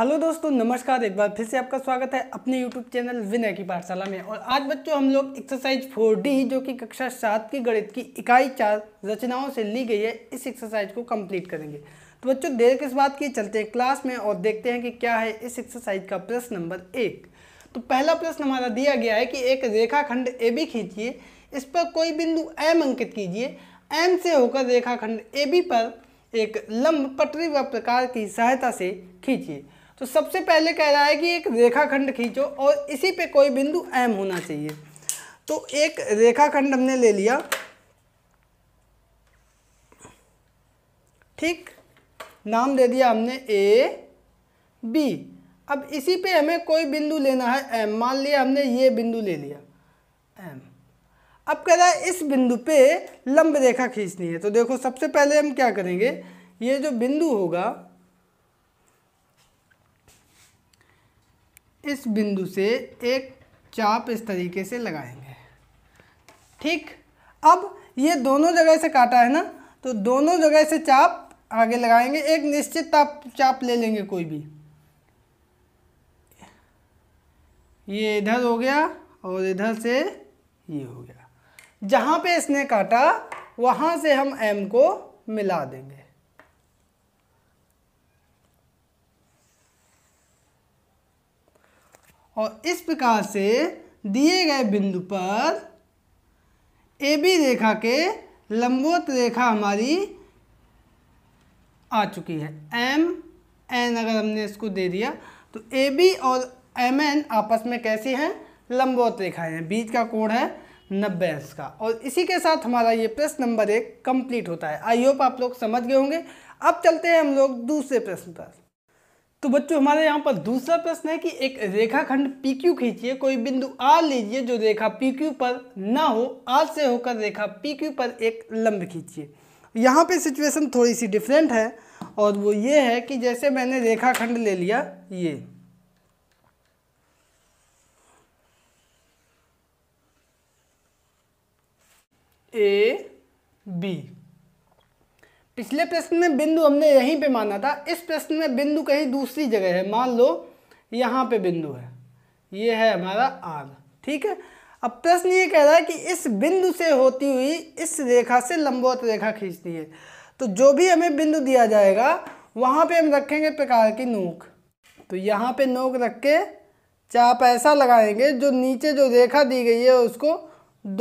hello दोस्तों नमस्कार एक बार फिर से आपका स्वागत है अपने यूट्यूब चैनल विनय की पाठशाला में और आज बच्चों हम लोग एक्सरसाइज फोर डी जो कि कक्षा सात की गणित की इकाई चार रचनाओं से ली गई है इस एक्सरसाइज को कंप्लीट करेंगे तो बच्चों देर किस बात की चलते हैं क्लास में और देखते हैं कि क्या है इस एक्सरसाइज का प्रश्न नंबर एक तो पहला प्रश्न हमारा दिया गया है कि एक रेखाखंड ए बी खींचिए इस पर कोई बिंदु एम अंकित कीजिए एम से होकर रेखाखंड ए बी पर एक लंब पटरी व प्रकार की सहायता से खींचिए तो सबसे पहले कह रहा है कि एक रेखाखंड खींचो और इसी पे कोई बिंदु एम होना चाहिए तो एक रेखाखंड हमने ले लिया ठीक नाम दे दिया हमने ए बी अब इसी पे हमें कोई बिंदु लेना है एम मान लिया हमने ये बिंदु ले लिया एम अब कह रहा है इस बिंदु पे लंब रेखा खींचनी है तो देखो सबसे पहले हम क्या करेंगे ये जो बिंदु होगा इस बिंदु से एक चाप इस तरीके से लगाएंगे ठीक अब ये दोनों जगह से काटा है ना तो दोनों जगह से चाप आगे लगाएंगे एक निश्चित ताप चाप ले लेंगे कोई भी ये इधर हो गया और इधर से ये हो गया जहाँ पे इसने काटा वहाँ से हम एम को मिला देंगे और इस प्रकार से दिए गए बिंदु पर ए बी रेखा के लंबवत रेखा हमारी आ चुकी है एम एन अगर हमने इसको दे दिया तो ए बी और एम एन आपस में कैसी हैं लंबवत रेखाएं हैं बीच का कोण है नब्बे अंश का और इसी के साथ हमारा ये प्रश्न नंबर एक कंप्लीट होता है आई होप आप लोग समझ गए होंगे अब चलते हैं हम लोग दूसरे प्रश्न पर तो बच्चों हमारे यहाँ पर दूसरा प्रश्न है कि एक रेखाखंड पी क्यू खींचिए कोई बिंदु आर लीजिए जो रेखा पी क्यू पर ना हो आर से होकर रेखा पी क्यू पर एक लंब खींचिए यहाँ पे सिचुएशन थोड़ी सी डिफरेंट है और वो ये है कि जैसे मैंने रेखाखंड ले लिया ये ए बी पिछले प्रश्न में बिंदु हमने यहीं पे माना था इस प्रश्न में बिंदु कहीं दूसरी जगह है मान लो यहाँ पे बिंदु है ये है हमारा आर ठीक है अब प्रश्न ये कह रहा है कि इस बिंदु से होती हुई इस रेखा से लंबवत रेखा खींचती है तो जो भी हमें बिंदु दिया जाएगा वहाँ पे हम रखेंगे प्रकार की नोक तो यहाँ पे नोक रख के चाप ऐसा लगाएंगे जो नीचे जो रेखा दी गई है उसको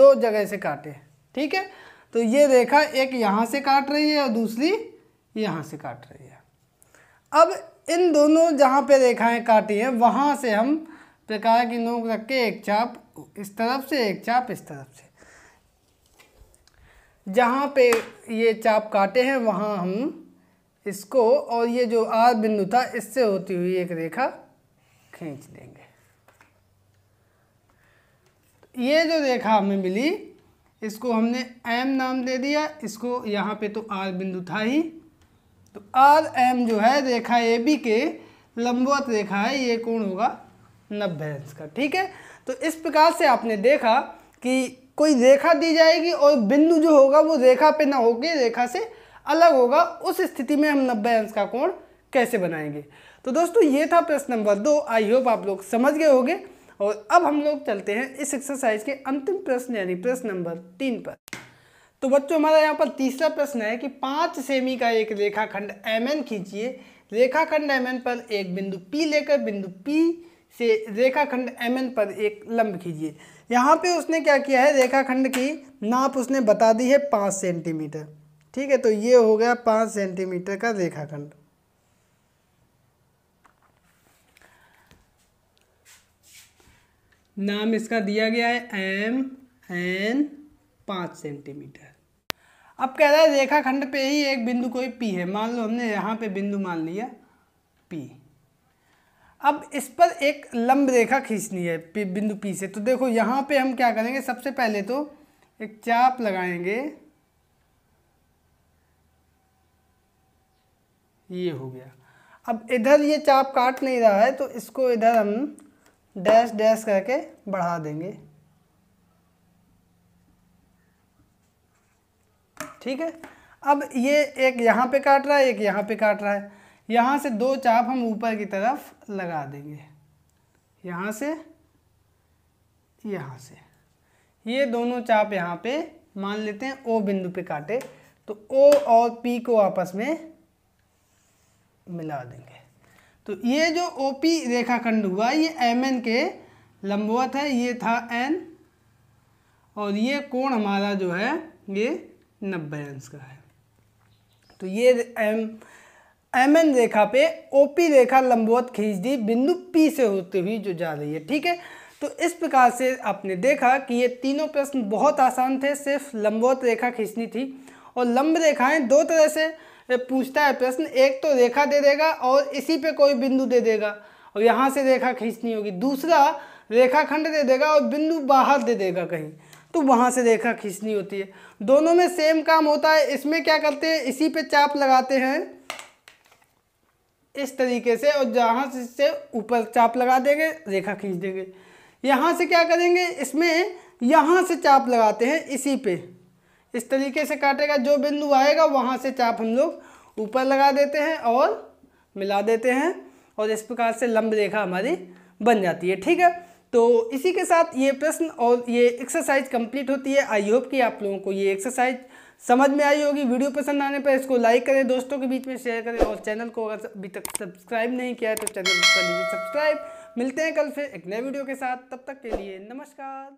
दो जगह से काटे ठीक है तो ये रेखा एक यहाँ से काट रही है और दूसरी यहाँ से काट रही है अब इन दोनों जहाँ पे रेखाएं काटी हैं वहाँ से हम प्रकार की नोक रख के एक चाप इस तरफ से एक चाप इस तरफ से जहाँ पे ये चाप काटे हैं वहाँ हम इसको और ये जो आर बिंदु था इससे होती हुई एक रेखा खींच देंगे ये जो रेखा हमें मिली इसको हमने एम नाम दे दिया इसको यहाँ पे तो आर बिंदु था ही तो आर एम जो है रेखा ए बी के लंबवत रेखा है ये कोण होगा नब्बे अंश का ठीक है तो इस प्रकार से आपने देखा कि कोई रेखा दी जाएगी और बिंदु जो होगा वो रेखा पे ना होके रेखा से अलग होगा उस स्थिति में हम नब्बे अंश का कोण कैसे बनाएंगे तो दोस्तों ये था प्रश्न नंबर दो आई होप आप लोग समझ गए होंगे और अब हम लोग चलते हैं इस एक्सरसाइज के अंतिम प्रश्न यानी प्रश्न नंबर तीन पर तो बच्चों हमारा यहाँ पर तीसरा प्रश्न है कि पाँच सेमी का एक रेखाखंड एम एन खींचिए रेखाखंड एम एन पर एक बिंदु पी लेकर बिंदु पी से रेखाखंड एम एन पर एक लंब खींचिए यहाँ पे उसने क्या किया है रेखाखंड की नाप उसने बता दी है पाँच सेंटीमीटर ठीक है तो ये हो गया पाँच सेंटीमीटर का रेखाखंड नाम इसका दिया गया है एम एन पाँच सेंटीमीटर अब कह रहा है रेखा खंड पे ही एक बिंदु कोई पी है मान लो हमने यहाँ पे बिंदु मान लिया पी अब इस पर एक लंब रेखा खींचनी है बिंदु पी से तो देखो यहाँ पे हम क्या करेंगे सबसे पहले तो एक चाप लगाएंगे ये हो गया अब इधर ये चाप काट नहीं रहा है तो इसको इधर हम डैश डैश करके बढ़ा देंगे ठीक है अब ये एक यहाँ पे काट रहा है एक यहाँ पे काट रहा है यहाँ से दो चाप हम ऊपर की तरफ लगा देंगे यहाँ से यहाँ से ये दोनों चाप यहाँ पे मान लेते हैं ओ बिंदु पे काटे तो ओ और पी को आपस में मिला देंगे तो ये जो ओ पी रेखाखंड हुआ ये एम एन के लंबवत है ये था एन और ये कोण हमारा जो है ये नब्बे अंश का है तो ये एम एम एन रेखा पे ओ पी रेखा लंबवत खींच दी बिंदु पी से होती हुई जो जा रही है ठीक है तो इस प्रकार से आपने देखा कि ये तीनों प्रश्न बहुत आसान थे सिर्फ लंबवत रेखा खींचनी थी और लंब रेखाएं दो तरह से पूछता है प्रश्न एक तो रेखा दे देगा और इसी पे कोई बिंदु दे देगा और यहाँ से रेखा खींचनी होगी दूसरा रेखाखंड दे देगा और बिंदु बाहर दे देगा कहीं तो वहाँ से रेखा खींचनी होती है दोनों में सेम काम होता है इसमें क्या करते हैं इसी पे चाप लगाते हैं इस तरीके से और जहाँ से ऊपर चाप लगा देंगे रेखा खींच देंगे यहाँ से क्या करेंगे इसमें यहाँ से चाप लगाते हैं इसी पे इस तरीके से काटेगा जो बिंदु आएगा वहाँ से चाप हम लोग ऊपर लगा देते हैं और मिला देते हैं और इस प्रकार से लंब रेखा हमारी बन जाती है ठीक है तो इसी के साथ ये प्रश्न और ये एक्सरसाइज कंप्लीट होती है आई होप कि आप लोगों को ये एक्सरसाइज समझ में आई होगी वीडियो पसंद आने पर इसको लाइक करें दोस्तों के बीच में शेयर करें और चैनल को अगर अभी तक सब्सक्राइब नहीं किया है तो चैनल कर लीजिए सब्सक्राइब मिलते हैं कल फिर एक नए वीडियो के साथ तब तक के लिए नमस्कार